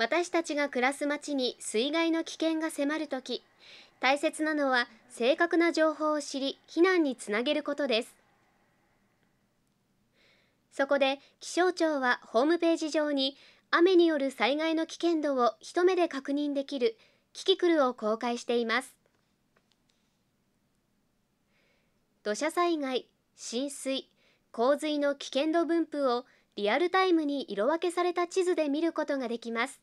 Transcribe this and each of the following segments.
私たちが暮らす町に水害の危険が迫るとき、大切なのは正確な情報を知り、避難につなげることです。そこで気象庁はホームページ上に雨による災害の危険度を一目で確認できるキキクルを公開しています。土砂災害、浸水、洪水の危険度分布をリアルタイムに色分けされた地図で見ることができます。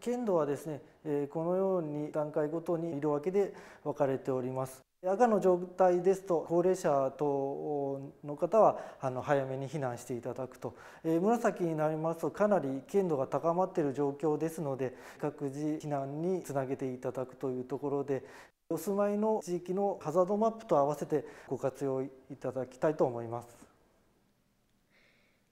剣道はですね、えこのように段階ごとに色分けで分かれております赤の状態ですと高齢者等の方はあの早めに避難していただくと、え紫になりますとかなり剣険度が高まっている状況ですので各自避難につなげていただくというところでお住まいの地域のハザードマップと合わせてご活用いただきたいと思います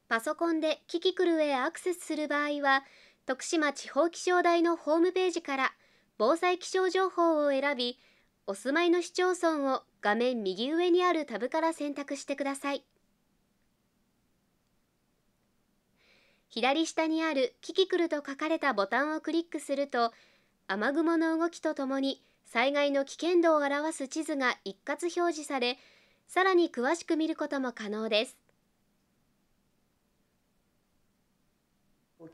パソコンでキキクルへアクセスする場合は徳島地方気象台のホームページから防災気象情報を選びお住まいの市町村を画面右上にあるタブから選択してください左下にある「キキクル」と書かれたボタンをクリックすると雨雲の動きとともに災害の危険度を表す地図が一括表示されさらに詳しく見ることも可能です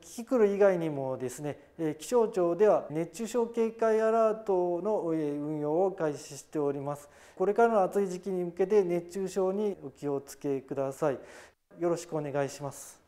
キキクル以外にもですね気象庁では熱中症警戒アラートの運用を開始しておりますこれからの暑い時期に向けて熱中症にお気をつけくださいよろしくお願いします